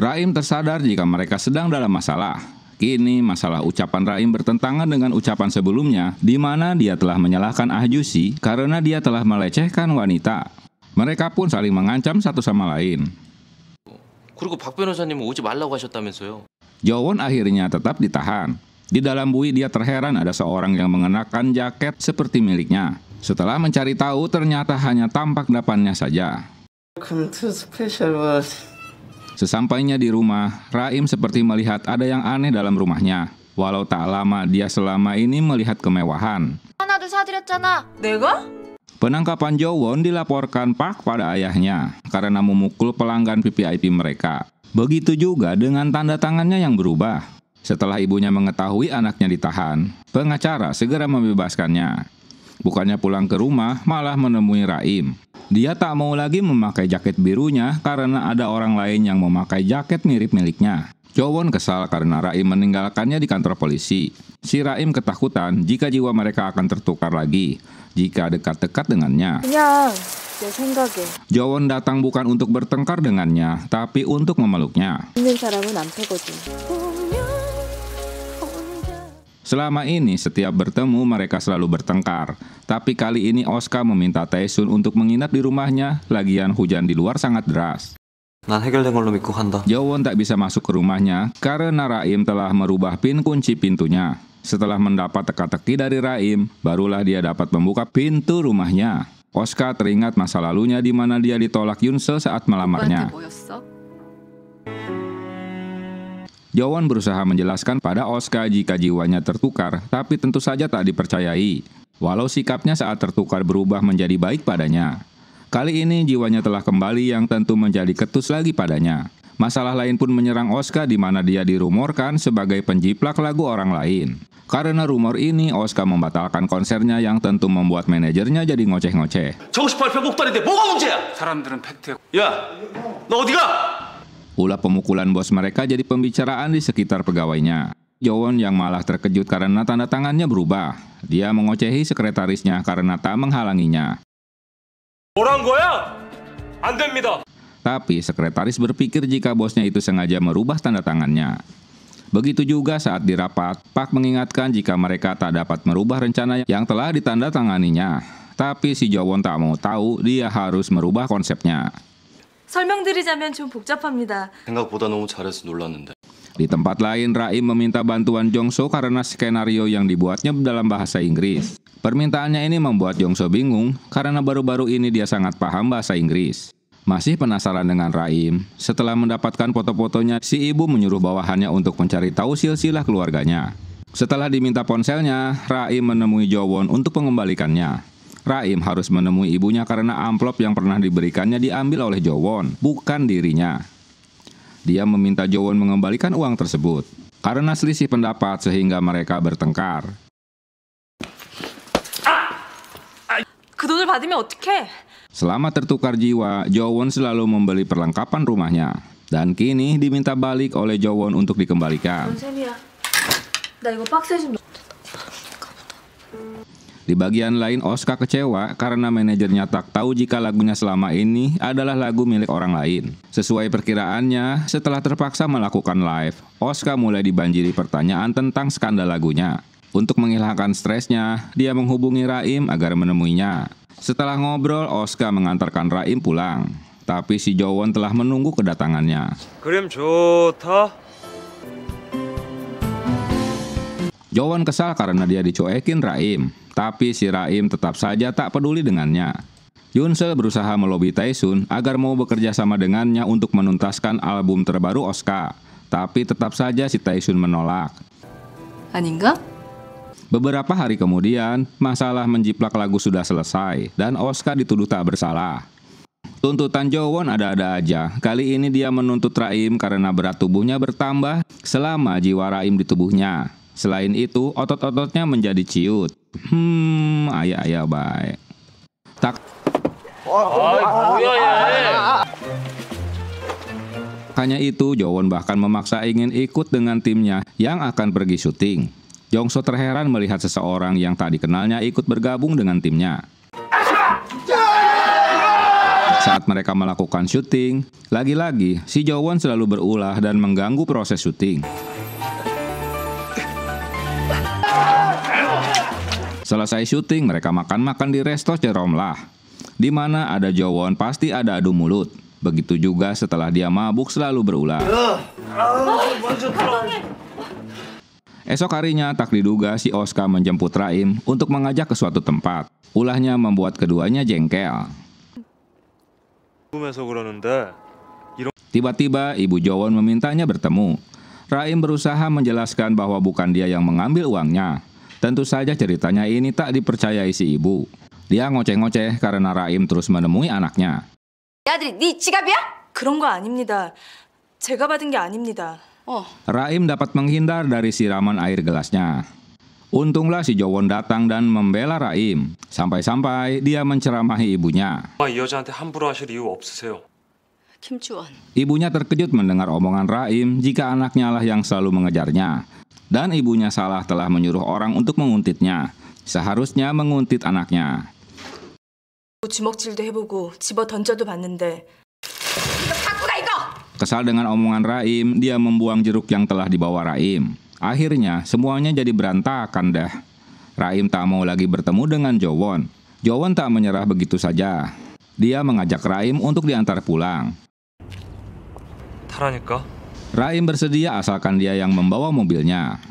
Raim tersadar jika mereka sedang dalam masalah. Kini masalah ucapan Raim bertentangan dengan ucapan sebelumnya, di mana dia telah menyalahkan Ahjusi karena dia telah melecehkan wanita. Mereka pun saling mengancam satu sama lain. Jowon akhirnya tetap ditahan. Di dalam bui dia terheran ada seorang yang mengenakan jaket seperti miliknya. Setelah mencari tahu ternyata hanya tampak depannya saja. Sesampainya di rumah, Raim seperti melihat ada yang aneh dalam rumahnya. Walau tak lama dia selama ini melihat kemewahan. Penangkapan Jowon dilaporkan Pak pada ayahnya karena memukul pelanggan PPIP mereka. Begitu juga dengan tanda tangannya yang berubah. Setelah ibunya mengetahui anaknya ditahan, pengacara segera membebaskannya. Bukannya pulang ke rumah, malah menemui Raim. Dia tak mau lagi memakai jaket birunya karena ada orang lain yang memakai jaket mirip miliknya. Jowon kesal karena Raim meninggalkannya di kantor polisi. Si Raim ketakutan jika jiwa mereka akan tertukar lagi jika dekat-dekat dengannya. Ya, Jowon datang bukan untuk bertengkar dengannya, tapi untuk memeluknya. Selama ini setiap bertemu mereka selalu bertengkar. Tapi kali ini Oscar meminta Taesun untuk menginap di rumahnya, lagian hujan di luar sangat deras. Jawon tak bisa masuk ke rumahnya karena Raim telah merubah pin kunci pintunya. Setelah mendapat teka-teki dari Raim, barulah dia dapat membuka pintu rumahnya. Oscar teringat masa lalunya di mana dia ditolak Yunse saat melamarnya. Jawan berusaha menjelaskan pada Oscar jika jiwanya tertukar, tapi tentu saja tak dipercayai. Walau sikapnya saat tertukar berubah menjadi baik padanya. Kali ini jiwanya telah kembali yang tentu menjadi ketus lagi padanya. Masalah lain pun menyerang Oscar di mana dia dirumorkan sebagai penjiplak lagu orang lain. Karena rumor ini, Oscar membatalkan konsernya yang tentu membuat manajernya jadi ngoceh-ngoceh. Ulah pemukulan bos mereka jadi pembicaraan di sekitar pegawainya. Jowon yang malah terkejut karena tanda tangannya berubah. Dia mengocehi sekretarisnya karena tak menghalanginya. Orang goya, 안 Tapi sekretaris berpikir jika bosnya itu sengaja merubah tanda tangannya. Begitu juga saat dirapat, Pak mengingatkan jika mereka tak dapat merubah rencana yang telah ditanda ditandatanganinya. Tapi si Jowon tak mau tahu, dia harus merubah konsepnya. 설명드리자면 좀 복잡합니다. 생각보다 너무 잘해서 놀랐는데. Di tempat lain, Raim meminta bantuan Jongso karena skenario yang dibuatnya dalam bahasa Inggris. Permintaannya ini membuat Jongso bingung karena baru-baru ini dia sangat paham bahasa Inggris. Masih penasaran dengan Raim, setelah mendapatkan foto-fotonya, si ibu menyuruh bawahannya untuk mencari tahu silsilah keluarganya. Setelah diminta ponselnya, Raim menemui Jowon untuk mengembalikannya. Raim harus menemui ibunya karena amplop yang pernah diberikannya diambil oleh Jowon, bukan dirinya. Dia meminta Jowon mengembalikan uang tersebut karena selisih pendapat sehingga mereka bertengkar. Selama tertukar jiwa, Jowon selalu membeli perlengkapan rumahnya dan kini diminta balik oleh Jowon untuk dikembalikan. Di bagian lain, Oscar kecewa karena manajernya tak tahu jika lagunya selama ini adalah lagu milik orang lain. Sesuai perkiraannya, setelah terpaksa melakukan live, Oscar mulai dibanjiri pertanyaan tentang skandal lagunya. Untuk menghilangkan stresnya, dia menghubungi Raim agar menemuinya. Setelah ngobrol, Oscar mengantarkan Raim pulang. Tapi si Jowon telah menunggu kedatangannya. Krim 좋다. Jowon kesal karena dia dicuekin Raim, tapi si Raim tetap saja tak peduli dengannya. Yunsel berusaha melobi Taesun agar mau bekerja sama dengannya untuk menuntaskan album terbaru Oscar, tapi tetap saja si Taesun menolak. Aningga? Beberapa hari kemudian, masalah menjiplak lagu sudah selesai dan Oscar dituduh tak bersalah. Tuntutan Jowon ada-ada aja. Kali ini dia menuntut Raim karena berat tubuhnya bertambah selama jiwa Raim di tubuhnya. Selain itu, otot-ototnya menjadi ciut. Hmm, ayah-ayah baik. Tak. Oh, oh, ya. Hanya itu, Jowon bahkan memaksa ingin ikut dengan timnya yang akan pergi syuting. Jongso terheran melihat seseorang yang tak dikenalnya ikut bergabung dengan timnya. Saat mereka melakukan syuting, lagi-lagi si Jowon selalu berulah dan mengganggu proses syuting. Selesai syuting, mereka makan-makan di resto lah, Di mana ada jawon pasti ada adu mulut. Begitu juga setelah dia mabuk selalu berulah. Esok harinya tak diduga si Oscar menjemput Raim untuk mengajak ke suatu tempat. Ulahnya membuat keduanya jengkel. Tiba-tiba ibu Jowon memintanya bertemu. Raim berusaha menjelaskan bahwa bukan dia yang mengambil uangnya, Tentu saja ceritanya ini tak dipercayai si ibu. Dia ngoceh-ngoceh karena Raim terus menemui anaknya. 야들이 ya? 그런 거 아닙니다. 제가 받은 게 아닙니다. Raim dapat menghindar dari siraman air gelasnya. Untunglah si Jowon datang dan membela Raim. Sampai-sampai dia menceramahi ibunya. 이 Ibunya terkejut mendengar omongan Raim jika anaknya lah yang selalu mengejarnya dan ibunya salah telah menyuruh orang untuk menguntitnya. Seharusnya menguntit anaknya. Kesal dengan omongan Raim, dia membuang jeruk yang telah dibawa Raim. Akhirnya, semuanya jadi berantakan dah. Raim tak mau lagi bertemu dengan Jowon. Jowon tak menyerah begitu saja. Dia mengajak Raim untuk diantar pulang. Raim bersedia asalkan dia yang membawa mobilnya.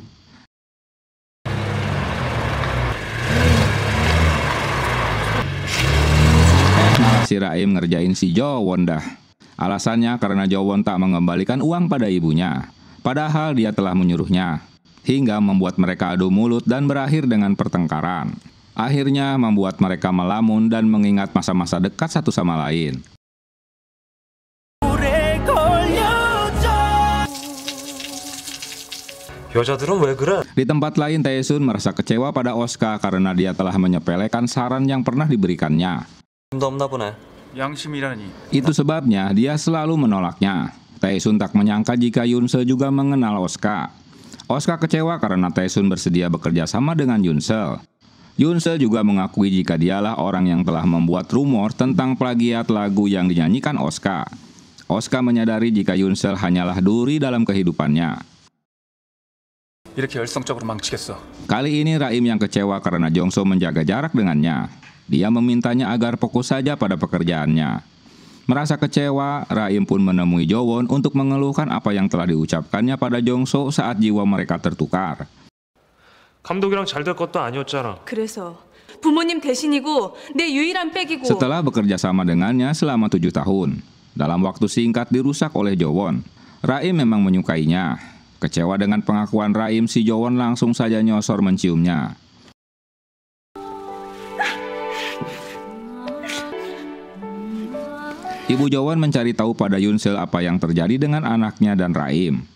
Siraim si Raim ngerjain si Jowon dah. Alasannya karena Jowon tak mengembalikan uang pada ibunya. Padahal dia telah menyuruhnya. Hingga membuat mereka adu mulut dan berakhir dengan pertengkaran. Akhirnya membuat mereka melamun dan mengingat masa-masa dekat satu sama lain. Di tempat lain, Taesun merasa kecewa pada Oscar karena dia telah menyepelekan saran yang pernah diberikannya. Itu sebabnya dia selalu menolaknya. Taesun tak menyangka jika Yunse juga mengenal Oscar. Oscar kecewa karena Taesun bersedia bekerja sama dengan Yunse. Yunse juga mengakui jika dialah orang yang telah membuat rumor tentang plagiat lagu yang dinyanyikan Oscar. Oscar menyadari jika Yunsel hanyalah duri dalam kehidupannya. 이렇게 열성적으로 망치겠어. Kali ini Raim yang kecewa karena Jongso menjaga jarak dengannya. Dia memintanya agar fokus saja pada pekerjaannya. Merasa kecewa, Raim pun menemui Jowon untuk mengeluhkan apa yang telah diucapkannya pada Jongso saat jiwa mereka tertukar. 감독이랑 잘될 것도 아니었잖아. 그래서 부모님 대신이고 내 유일한 백이고. Setelah bekerja sama dengannya selama tujuh tahun, dalam waktu singkat dirusak oleh Jowon. Raim memang menyukainya, Kecewa dengan pengakuan Raim, si Jowon langsung saja nyosor menciumnya. Ibu Jowon mencari tahu pada Yunsil apa yang terjadi dengan anaknya dan Raim.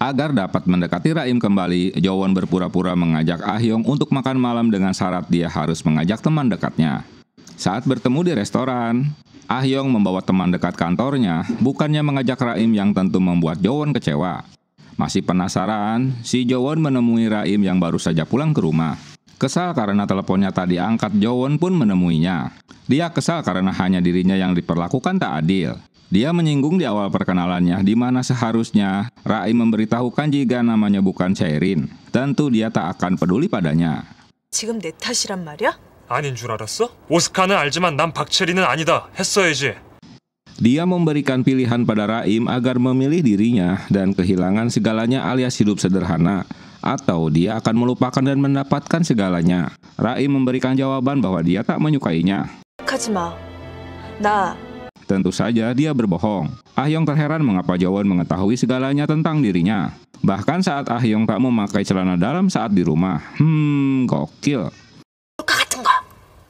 Agar dapat mendekati Raim kembali, Jowon berpura-pura mengajak Ahyong untuk makan malam dengan syarat dia harus mengajak teman dekatnya. Saat bertemu di restoran, Ahyong membawa teman dekat kantornya, bukannya mengajak Raim yang tentu membuat Jowon kecewa. Masih penasaran, si Jowon menemui Raim yang baru saja pulang ke rumah. Kesal karena teleponnya tak diangkat, Jowon pun menemuinya. Dia kesal karena hanya dirinya yang diperlakukan tak adil. Dia menyinggung di awal perkenalannya di mana seharusnya Raim memberitahukan jika namanya bukan Cairin. Tentu dia tak akan peduli padanya. 지금 내 탓이란 말이야? 아닌 줄 알았어? 오스카는 알지만 난 박채린은 아니다. Dia memberikan pilihan pada Raim agar memilih dirinya dan kehilangan segalanya alias hidup sederhana atau dia akan melupakan dan mendapatkan segalanya. Raim memberikan jawaban bahwa dia tak menyukainya. Tentu saja dia berbohong. Ah Yong terheran mengapa Jawan mengetahui segalanya tentang dirinya. Bahkan saat Ah Yong tak memakai celana dalam saat di rumah. Hmm, gokil.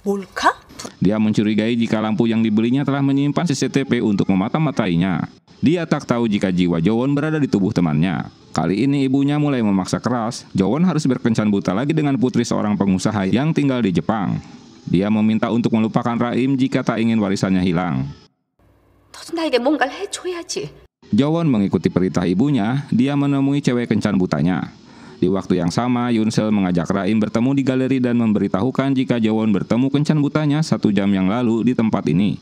Bulka? Dia mencurigai jika lampu yang dibelinya telah menyimpan CCTV untuk memata-matainya. Dia tak tahu jika jiwa Jowon berada di tubuh temannya. Kali ini ibunya mulai memaksa keras, Jowon harus berkencan buta lagi dengan putri seorang pengusaha yang tinggal di Jepang. Dia meminta untuk melupakan Raim jika tak ingin warisannya hilang. Ya Jowon mengikuti perintah ibunya, dia menemui cewek kencan butanya. Di waktu yang sama, Yunsel mengajak Raim bertemu di galeri dan memberitahukan jika Jawon bertemu kencan butanya satu jam yang lalu di tempat ini.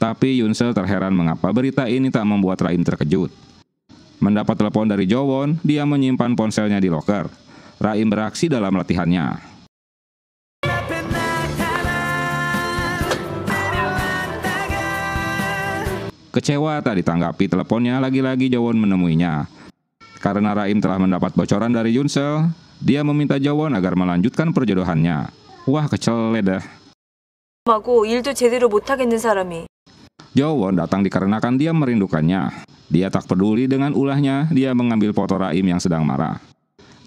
Tapi Yunsel terheran mengapa berita ini tak membuat Raim terkejut. Mendapat telepon dari Jowon, dia menyimpan ponselnya di loker. Raim beraksi dalam latihannya. Kecewa tak ditanggapi teleponnya lagi-lagi Jawon menemuinya. Karena Raim telah mendapat bocoran dari Yunsel, dia meminta Jawon agar melanjutkan perjodohannya. Wah kecele dah Jawon datang dikarenakan dia merindukannya. Dia tak peduli dengan ulahnya, dia mengambil foto Raim yang sedang marah.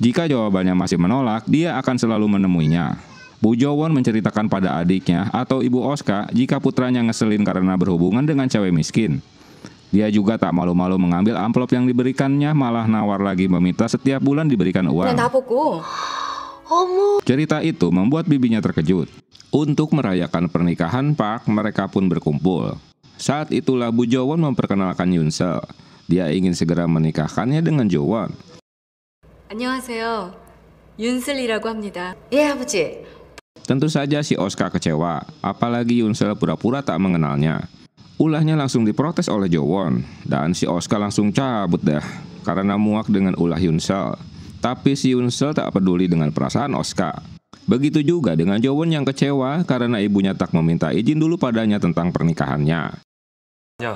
Jika jawabannya masih menolak, dia akan selalu menemuinya. Bu Jowon menceritakan pada adiknya atau ibu Oska jika putranya ngeselin karena berhubungan dengan cewek miskin. Dia juga tak malu-malu mengambil amplop yang diberikannya, malah nawar lagi meminta setiap bulan diberikan uang. Cerita itu membuat bibinya terkejut. Untuk merayakan pernikahan Pak, mereka pun berkumpul. Saat itulah Bu Jowon memperkenalkan Yunsel. Dia ingin segera menikahkannya dengan Jowon. 안녕하세요. 윤슬이라고 합니다. 예, 아버지. Tentu saja si Oscar kecewa, apalagi Yunsel pura-pura tak mengenalnya. Ulahnya langsung diprotes oleh Jowon, dan si Oscar langsung cabut deh, karena muak dengan ulah Yunsel. Tapi si Yunsel tak peduli dengan perasaan Oscar. Begitu juga dengan Jowon yang kecewa karena ibunya tak meminta izin dulu padanya tentang pernikahannya. Ya,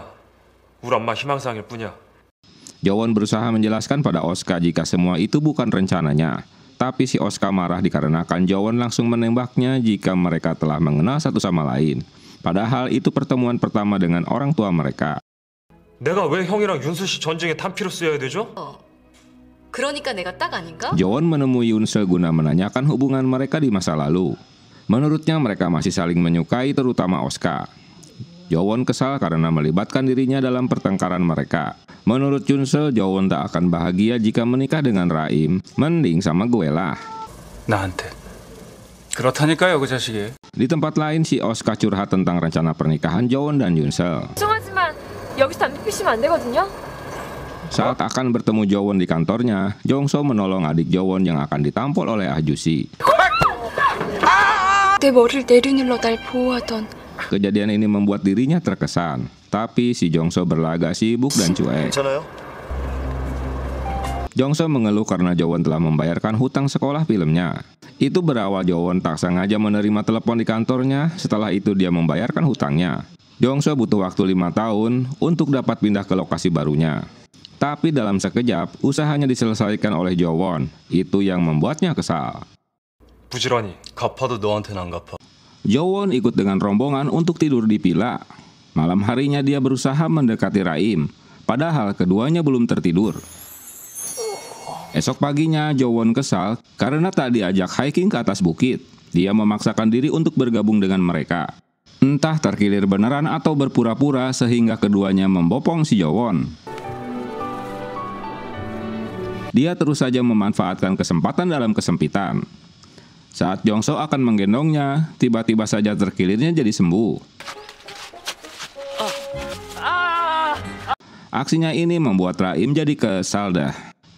Jowon berusaha menjelaskan pada Oscar jika semua itu bukan rencananya, tapi si Oscar marah dikarenakan Jawon langsung menembaknya jika mereka telah mengenal satu sama lain. Padahal itu pertemuan pertama dengan orang tua mereka. 내가 왜 형이랑 Jawon menemui Yunsel guna menanyakan hubungan mereka di masa lalu. Menurutnya mereka masih saling menyukai terutama Oscar. Jowon kesal karena melibatkan dirinya dalam pertengkaran mereka. Menurut Junse, Jowon tak akan bahagia jika menikah dengan Raim. Mending sama gue lah. Nanti. 그렇다니까요, 그 자식이. Di tempat lain, si Oscar curhat tentang rencana pernikahan Jowon dan Junsel. 죄송하지만 여기서 피시면 안 되거든요. Saat akan bertemu Jowon di kantornya, Jongso menolong adik Jowon yang akan ditampol oleh Ahjusi. Kejadian ini membuat dirinya terkesan, tapi si Jongso berlagak sibuk dan cuek. Jongso mengeluh karena Jowon telah membayarkan hutang sekolah filmnya. Itu berawal Jowon tak sengaja menerima telepon di kantornya, setelah itu dia membayarkan hutangnya. Jongso butuh waktu lima tahun untuk dapat pindah ke lokasi barunya. Tapi dalam sekejap, usahanya diselesaikan oleh Jowon. Itu yang membuatnya kesal. Jowon ikut dengan rombongan untuk tidur di pila. Malam harinya dia berusaha mendekati Raim, padahal keduanya belum tertidur. Esok paginya Jowon kesal karena tak diajak hiking ke atas bukit. Dia memaksakan diri untuk bergabung dengan mereka. Entah terkilir beneran atau berpura-pura sehingga keduanya membopong si Jowon. Dia terus saja memanfaatkan kesempatan dalam kesempitan. Saat Jongso akan menggendongnya, tiba-tiba saja terkilirnya jadi sembuh. Aksinya ini membuat Raim jadi kesal dah.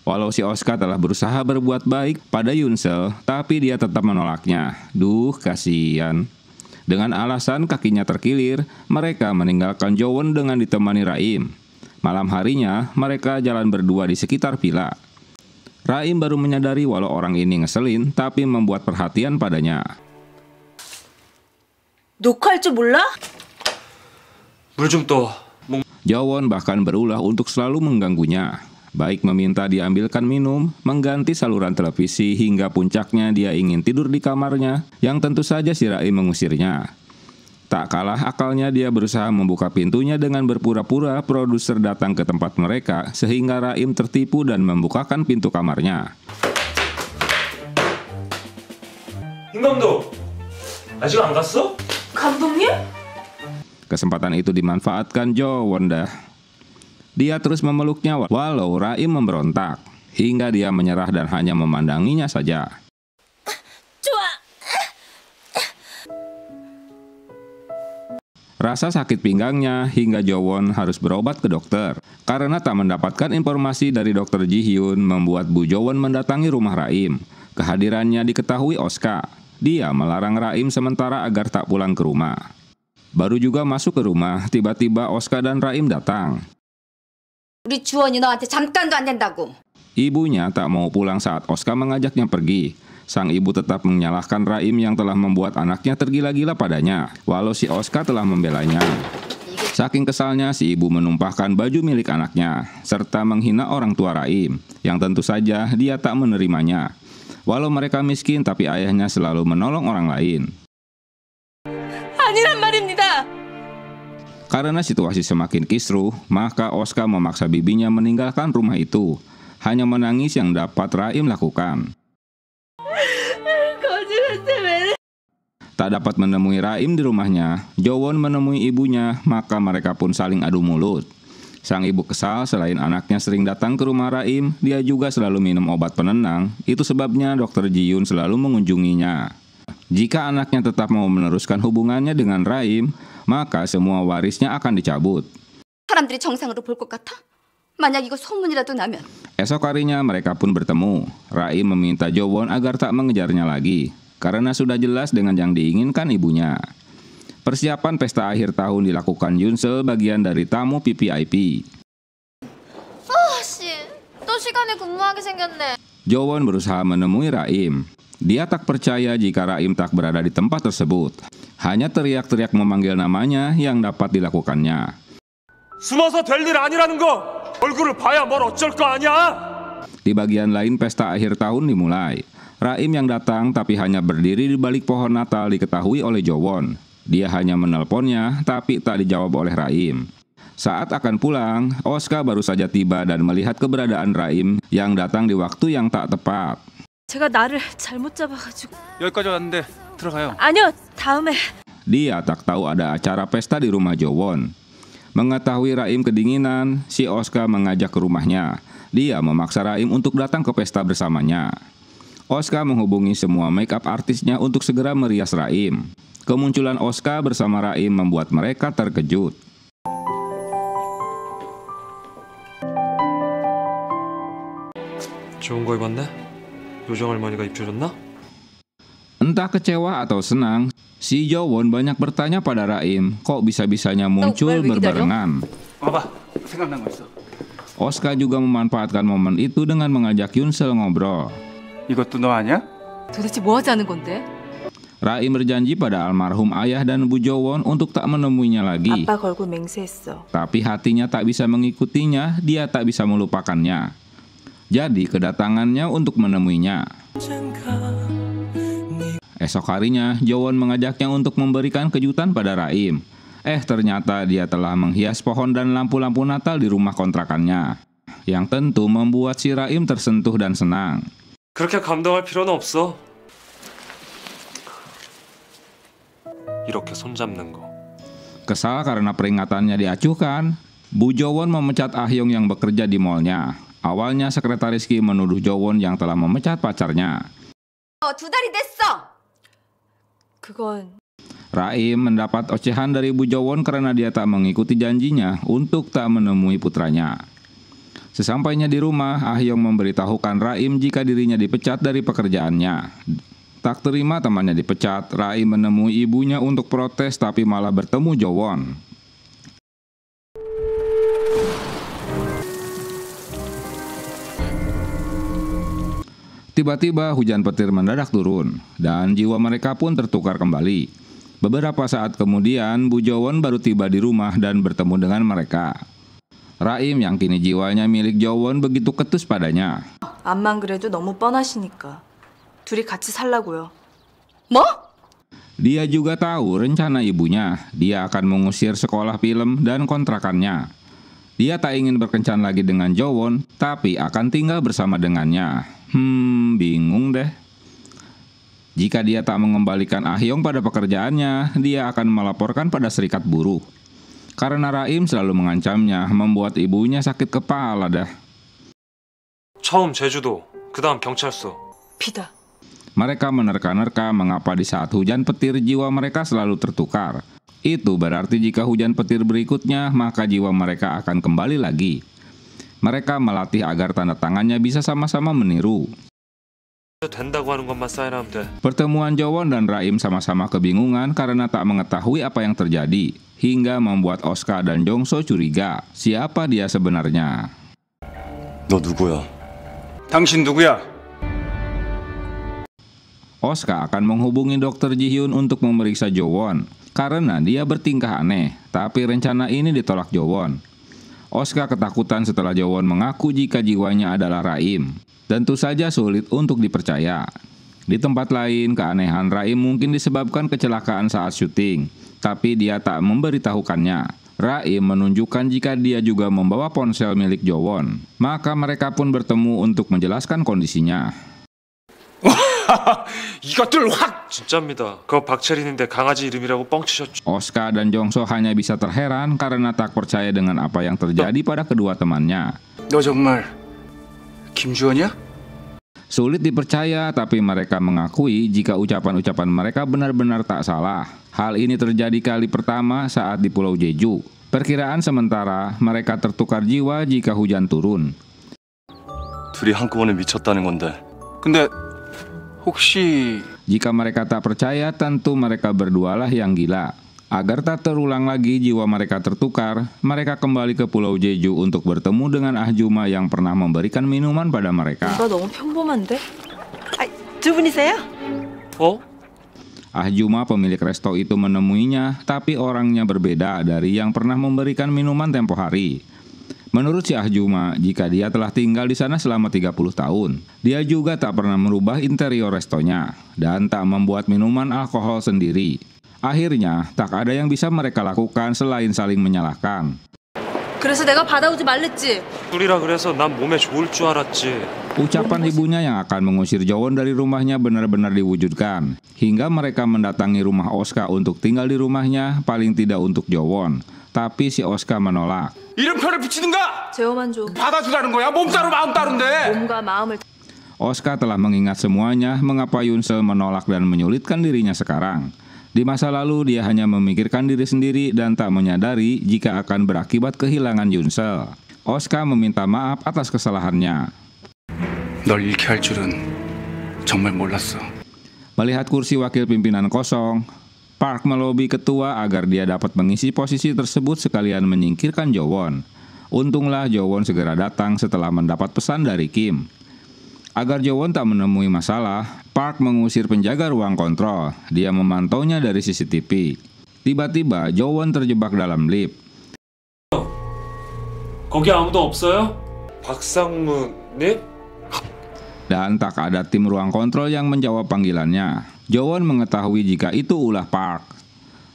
Walau si Oscar telah berusaha berbuat baik pada Yunsel, tapi dia tetap menolaknya. Duh, kasihan. Dengan alasan kakinya terkilir, mereka meninggalkan Jowon dengan ditemani Raim. Malam harinya, mereka jalan berdua di sekitar villa. Raim baru menyadari walau orang ini ngeselin, tapi membuat perhatian padanya. Jawon bahkan berulah untuk selalu mengganggunya. Baik meminta diambilkan minum, mengganti saluran televisi hingga puncaknya dia ingin tidur di kamarnya, yang tentu saja si Raim mengusirnya. Tak kalah akalnya dia berusaha membuka pintunya dengan berpura-pura produser datang ke tempat mereka sehingga Raim tertipu dan membukakan pintu kamarnya. Kesempatan itu dimanfaatkan Jo Wanda. Dia terus memeluknya walau Raim memberontak, hingga dia menyerah dan hanya memandanginya saja. Rasa sakit pinggangnya hingga Jowon harus berobat ke dokter. Karena tak mendapatkan informasi dari dokter Ji Hyun membuat Bu Jowon mendatangi rumah Raim. Kehadirannya diketahui Oska. Dia melarang Raim sementara agar tak pulang ke rumah. Baru juga masuk ke rumah, tiba-tiba Oska dan Raim datang. Ibunya tak mau pulang saat Oska mengajaknya pergi. Sang ibu tetap menyalahkan Raim yang telah membuat anaknya tergila-gila padanya, walau si Oscar telah membelanya. Saking kesalnya, si ibu menumpahkan baju milik anaknya, serta menghina orang tua Raim, yang tentu saja dia tak menerimanya. Walau mereka miskin, tapi ayahnya selalu menolong orang lain. Karena situasi semakin kisruh, maka Oscar memaksa bibinya meninggalkan rumah itu. Hanya menangis yang dapat Raim lakukan. Tak dapat menemui Raim di rumahnya, Jowon menemui ibunya, maka mereka pun saling adu mulut. Sang ibu kesal selain anaknya sering datang ke rumah Raim, dia juga selalu minum obat penenang. Itu sebabnya dokter Jiyun selalu mengunjunginya. Jika anaknya tetap mau meneruskan hubungannya dengan Raim, maka semua warisnya akan dicabut. Esok harinya mereka pun bertemu. Raim meminta Jowon agar tak mengejarnya lagi karena sudah jelas dengan yang diinginkan ibunya. Persiapan pesta akhir tahun dilakukan Yunsel bagian dari tamu PPIP. Oh sih. Jowon berusaha menemui Raim. Dia tak percaya jika Raim tak berada di tempat tersebut. Hanya teriak-teriak memanggil namanya yang dapat dilakukannya. Di bagian lain pesta akhir tahun dimulai. Raim yang datang tapi hanya berdiri di balik pohon Natal diketahui oleh Jowon. Dia hanya menelponnya tapi tak dijawab oleh Raim. Saat akan pulang, Oska baru saja tiba dan melihat keberadaan Raim yang datang di waktu yang tak tepat. Dia tak tahu ada acara pesta di rumah Jowon. Mengetahui Raim kedinginan, si Oska mengajak ke rumahnya. Dia memaksa Raim untuk datang ke pesta bersamanya. Oscar menghubungi semua makeup artisnya untuk segera merias Raim. Kemunculan Oscar bersama Raim membuat mereka terkejut. Entah kecewa atau senang, si Jowon banyak bertanya pada Raim, kok bisa-bisanya muncul gitu berbarengan. Oscar juga memanfaatkan momen itu dengan mengajak Yunsel ngobrol. 이것도 너 아냐? 도대체 뭐 하자는 건데? Rai berjanji pada almarhum ayah dan Bu Jowon untuk tak menemuinya lagi. Tapi hatinya tak bisa mengikutinya, dia tak bisa melupakannya. Jadi kedatangannya untuk menemuinya. Esok harinya, Jowon mengajaknya untuk memberikan kejutan pada Raim. Eh, ternyata dia telah menghias pohon dan lampu-lampu Natal di rumah kontrakannya. Yang tentu membuat si Raim tersentuh dan senang. 그렇게 감당할 필요는 없어. 이렇게 손잡는 거. Kesal karena peringatannya diacuhkan, Bu Jowon memecat Ah Yong yang bekerja di malnya. Awalnya sekretaris Ki menuduh Jowon yang telah memecat pacarnya. Oh, dua hari Kegon. Raim mendapat ocehan dari Bu Jowon karena dia tak mengikuti janjinya untuk tak menemui putranya. Sesampainya di rumah, Ah Yong memberitahukan Raim jika dirinya dipecat dari pekerjaannya. Tak terima temannya dipecat, Raim menemui ibunya untuk protes tapi malah bertemu Jowon. Tiba-tiba hujan petir mendadak turun, dan jiwa mereka pun tertukar kembali. Beberapa saat kemudian, Bu Jowon baru tiba di rumah dan bertemu dengan mereka. Raim yang kini jiwanya milik Jowon begitu ketus padanya. 그래도 너무 뻔하시니까 둘이 같이 살라고요. 뭐? Dia juga tahu rencana ibunya, dia akan mengusir sekolah film dan kontrakannya. Dia tak ingin berkencan lagi dengan Jowon, tapi akan tinggal bersama dengannya. Hmm, bingung deh. Jika dia tak mengembalikan Ahyong pada pekerjaannya, dia akan melaporkan pada serikat buruh. Karena Raim selalu mengancamnya, membuat ibunya sakit kepala dah. 처음 제주도, 그다음 경찰서. Mereka menerka-nerka mengapa di saat hujan petir jiwa mereka selalu tertukar. Itu berarti jika hujan petir berikutnya, maka jiwa mereka akan kembali lagi. Mereka melatih agar tanda tangannya bisa sama-sama meniru. Pertemuan Jowon dan Raim sama-sama kebingungan karena tak mengetahui apa yang terjadi hingga membuat Oscar dan Jongso curiga siapa dia sebenarnya. 너 누구야? 당신 누구야? Oscar akan menghubungi dokter Ji-hyun untuk memeriksa Jowon karena dia bertingkah aneh, tapi rencana ini ditolak Jowon. Oscar ketakutan setelah Jawon mengaku jika jiwanya adalah Raim. Tentu saja sulit untuk dipercaya. Di tempat lain, keanehan Raim mungkin disebabkan kecelakaan saat syuting, tapi dia tak memberitahukannya. Raim menunjukkan jika dia juga membawa ponsel milik Jowon, maka mereka pun bertemu untuk menjelaskan kondisinya. 이것들 확 진짜입니다. 그 박철인인데 강아지 이름이라고 뻥치셨죠. Oscar dan Jongso hanya bisa terheran karena tak percaya dengan apa yang terjadi pada kedua temannya. 너 정말 김주원이야? Sulit dipercaya, tapi mereka mengakui jika ucapan-ucapan mereka benar-benar tak salah. Hal ini terjadi kali pertama saat di Pulau Jeju. Perkiraan sementara, mereka tertukar jiwa jika hujan turun. 둘이 한꺼번에 미쳤다는 건데. 근데 jika mereka tak percaya, tentu mereka berdualah yang gila. Agar tak terulang lagi jiwa mereka tertukar, mereka kembali ke Pulau Jeju untuk bertemu dengan Ahjuma yang pernah memberikan minuman pada mereka. Ahjuma oh? ah pemilik resto itu menemuinya, tapi orangnya berbeda dari yang pernah memberikan minuman tempo hari. Menurut Syah Juma, jika dia telah tinggal di sana selama 30 tahun, dia juga tak pernah merubah interior restonya dan tak membuat minuman alkohol sendiri. Akhirnya, tak ada yang bisa mereka lakukan selain saling menyalahkan. 그래서 내가 받아오지 말랬지. 그래서 난 몸에 좋을 줄 알았지. Ucapan ibunya yang akan mengusir Jowon dari rumahnya benar-benar diwujudkan. Hingga mereka mendatangi rumah Oska untuk tinggal di rumahnya, paling tidak untuk Jowon tapi si Oscar menolak. 이름표를 Oscar telah mengingat semuanya mengapa Yunsel menolak dan menyulitkan dirinya sekarang. Di masa lalu dia hanya memikirkan diri sendiri dan tak menyadari jika akan berakibat kehilangan Yunsel. Oscar meminta maaf atas kesalahannya. Melihat kursi wakil pimpinan kosong, Park melobi ketua agar dia dapat mengisi posisi tersebut sekalian menyingkirkan Jowon. Untunglah Jowon segera datang setelah mendapat pesan dari Kim. Agar Jowon tak menemui masalah, Park mengusir penjaga ruang kontrol. Dia memantaunya dari CCTV. Tiba-tiba Jowon terjebak dalam lift. 거기 아무도 없어요? 박상문 님? Dan tak ada tim ruang kontrol yang menjawab panggilannya. Jowon mengetahui jika itu ulah Park.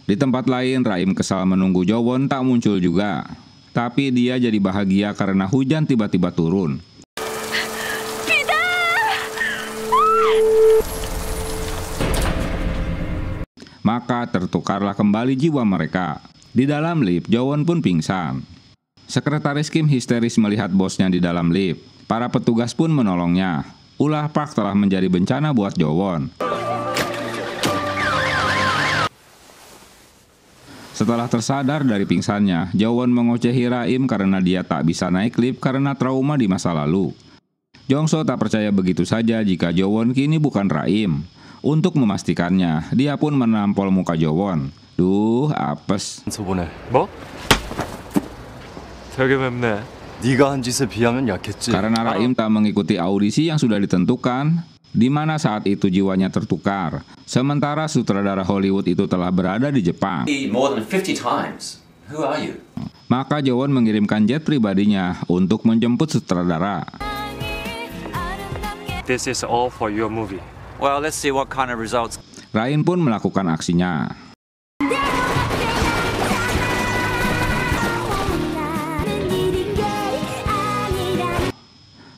Di tempat lain, Raim kesal menunggu Jowon tak muncul juga. Tapi dia jadi bahagia karena hujan tiba-tiba turun. Maka tertukarlah kembali jiwa mereka. Di dalam lift, Jowon pun pingsan. Sekretaris Kim histeris melihat bosnya di dalam lift. Para petugas pun menolongnya. Ulah Park telah menjadi bencana buat Jowon. Setelah tersadar dari pingsannya, Jawon mengocehi Raim karena dia tak bisa naik lift karena trauma di masa lalu. Jongso tak percaya begitu saja jika Jawon kini bukan Raim. Untuk memastikannya, dia pun menampol muka Jawon. Duh, apes. Sebenarnya, Karena Raim tak mengikuti audisi yang sudah ditentukan, di mana saat itu jiwanya tertukar, sementara sutradara Hollywood itu telah berada di Jepang. Maka Jowon mengirimkan jet pribadinya untuk menjemput sutradara. This is all for your movie. Well, let's see what kind of results. Ryan pun melakukan aksinya.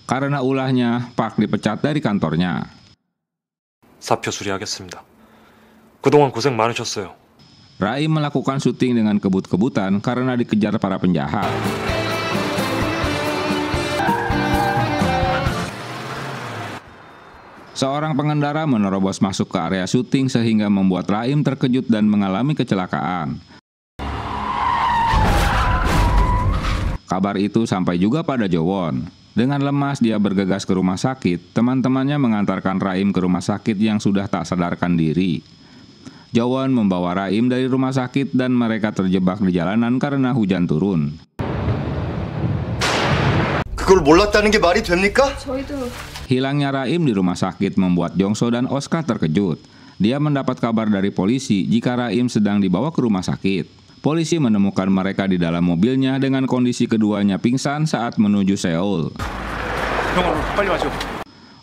Karena ulahnya, Park dipecat dari kantornya. 사표 수리하겠습니다. 그동안 고생 많으셨어요. Rai melakukan syuting dengan kebut-kebutan karena dikejar para penjahat. Seorang pengendara menerobos masuk ke area syuting sehingga membuat Raim terkejut dan mengalami kecelakaan. Kabar itu sampai juga pada Jowon. Dengan lemas dia bergegas ke rumah sakit, teman-temannya mengantarkan Raim ke rumah sakit yang sudah tak sadarkan diri. Jawan membawa Raim dari rumah sakit dan mereka terjebak di jalanan karena hujan turun. Hilangnya Raim di rumah sakit membuat Jongso dan Oscar terkejut. Dia mendapat kabar dari polisi jika Raim sedang dibawa ke rumah sakit. Polisi menemukan mereka di dalam mobilnya dengan kondisi keduanya pingsan saat menuju Seoul.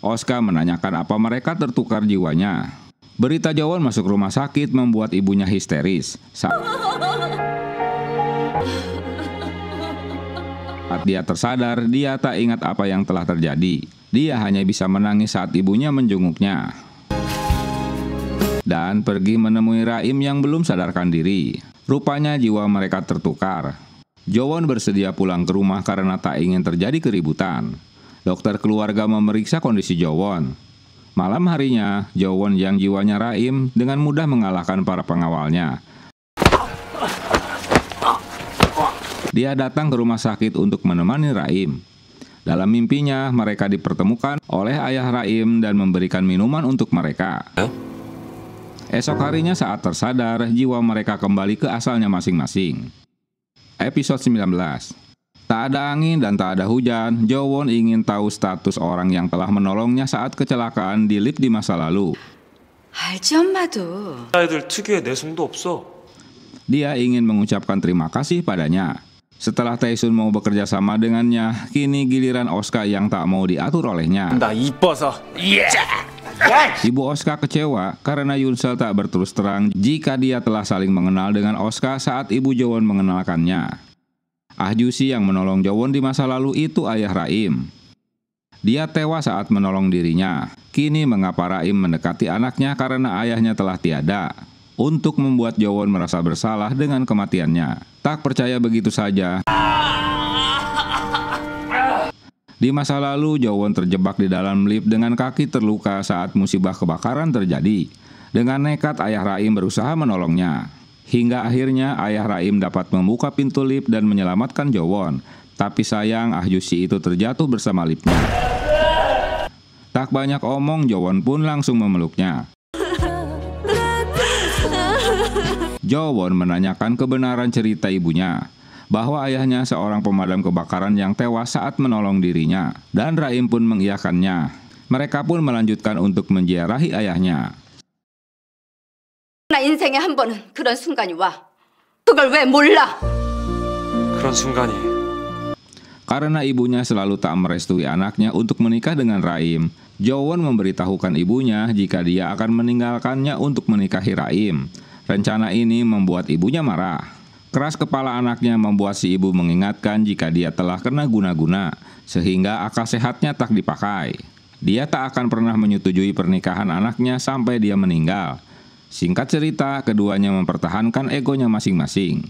Oscar menanyakan apa mereka tertukar jiwanya. Berita Jawan masuk rumah sakit membuat ibunya histeris. Sa saat dia tersadar, dia tak ingat apa yang telah terjadi. Dia hanya bisa menangis saat ibunya menjenguknya. Dan pergi menemui Raim yang belum sadarkan diri. Rupanya jiwa mereka tertukar. Jowon bersedia pulang ke rumah karena tak ingin terjadi keributan. Dokter keluarga memeriksa kondisi Jowon. Malam harinya, Jowon yang jiwanya raim dengan mudah mengalahkan para pengawalnya. Dia datang ke rumah sakit untuk menemani Raim. Dalam mimpinya, mereka dipertemukan oleh ayah Raim dan memberikan minuman untuk mereka. Huh? Esok harinya saat tersadar, jiwa mereka kembali ke asalnya masing-masing. Episode 19 Tak ada angin dan tak ada hujan, Jowon ingin tahu status orang yang telah menolongnya saat kecelakaan di lift di masa lalu. Dia ingin mengucapkan terima kasih padanya. Setelah Taesun mau bekerja sama dengannya, kini giliran Oscar yang tak mau diatur olehnya. Yeah. Ibu Oska kecewa karena Yunsel tak berterus terang jika dia telah saling mengenal dengan Oska saat Ibu Jowon mengenalkannya. Jusi yang menolong Jowon di masa lalu itu ayah Raim. Dia tewas saat menolong dirinya. Kini mengapa Raim mendekati anaknya karena ayahnya telah tiada? Untuk membuat Jowon merasa bersalah dengan kematiannya. Tak percaya begitu saja. Di masa lalu, Jawon terjebak di dalam lift dengan kaki terluka saat musibah kebakaran terjadi. Dengan nekat, ayah Raim berusaha menolongnya. Hingga akhirnya ayah Raim dapat membuka pintu lift dan menyelamatkan Jawon. Tapi sayang, Ah Yusi itu terjatuh bersama liftnya. Tak banyak omong, Jawon pun langsung memeluknya. Jawon menanyakan kebenaran cerita ibunya bahwa ayahnya seorang pemadam kebakaran yang tewas saat menolong dirinya, dan Raim pun mengiyakannya. Mereka pun melanjutkan untuk menziarahi ayahnya. Nah, 인생에 한 번은 그런 순간이 와. 그걸 왜 몰라? 그런 순간이. Karena ibunya selalu tak merestui anaknya untuk menikah dengan Raim, Jowon memberitahukan ibunya jika dia akan meninggalkannya untuk menikahi Raim. Rencana ini membuat ibunya marah. Keras kepala anaknya membuat si ibu mengingatkan jika dia telah kena guna-guna, sehingga akal sehatnya tak dipakai. Dia tak akan pernah menyetujui pernikahan anaknya sampai dia meninggal. Singkat cerita, keduanya mempertahankan egonya masing-masing.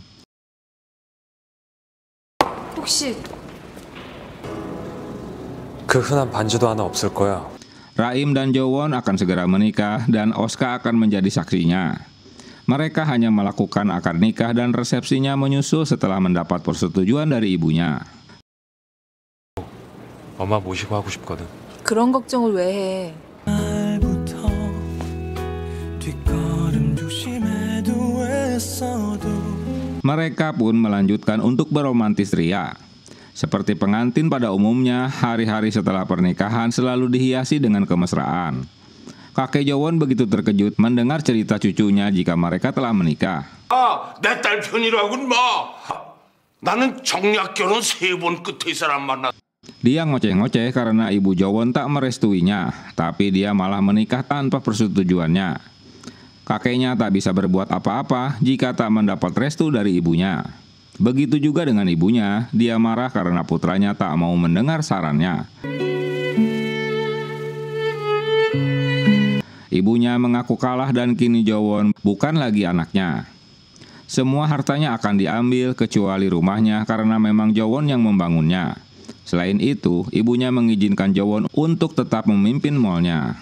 Raim dan Jowon akan segera menikah dan Oscar akan menjadi saksinya. Mereka hanya melakukan akad nikah dan resepsinya menyusul setelah mendapat persetujuan dari ibunya. Mereka pun melanjutkan untuk beromantis ria. Seperti pengantin pada umumnya, hari-hari setelah pernikahan selalu dihiasi dengan kemesraan. Kakek Jowon begitu terkejut mendengar cerita cucunya jika mereka telah menikah. Dia ngoceh-ngoceh karena ibu Jowon tak merestuinya, tapi dia malah menikah tanpa persetujuannya. Kakeknya tak bisa berbuat apa-apa jika tak mendapat restu dari ibunya. Begitu juga dengan ibunya, dia marah karena putranya tak mau mendengar sarannya. Ibunya mengaku kalah dan kini Jowon bukan lagi anaknya. Semua hartanya akan diambil kecuali rumahnya karena memang Jowon yang membangunnya. Selain itu, ibunya mengizinkan Jowon untuk tetap memimpin malnya.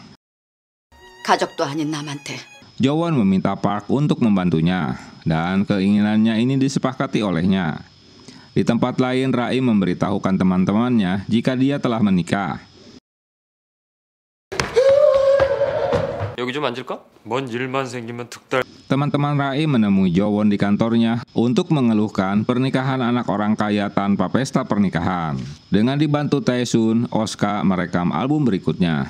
Jowon meminta Park untuk membantunya, dan keinginannya ini disepakati olehnya. Di tempat lain, Rai memberitahukan teman-temannya jika dia telah menikah. 여기 좀 앉을까? 뭔 일만 생기면 특달. Teman-teman Rai menemui Jowon di kantornya untuk mengeluhkan pernikahan anak orang kaya tanpa pesta pernikahan. Dengan dibantu Taesun, Oska merekam album berikutnya.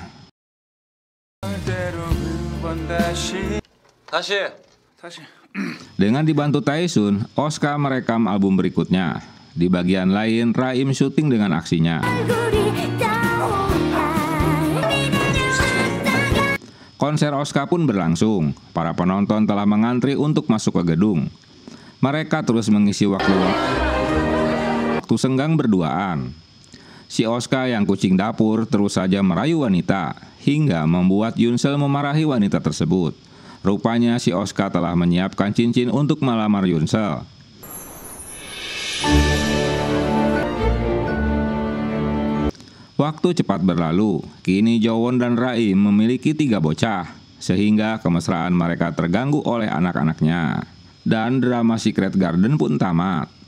Dengan dibantu Taesun, Oska merekam album berikutnya. Di bagian lain, Raim syuting dengan aksinya. Konser Oscar pun berlangsung. Para penonton telah mengantri untuk masuk ke gedung. Mereka terus mengisi waktu waktu senggang berduaan. Si Oscar yang kucing dapur terus saja merayu wanita hingga membuat Yunsel memarahi wanita tersebut. Rupanya si Oscar telah menyiapkan cincin untuk melamar Yunsel. Waktu cepat berlalu, kini Jowon dan Rai memiliki tiga bocah, sehingga kemesraan mereka terganggu oleh anak-anaknya. Dan drama Secret Garden pun tamat.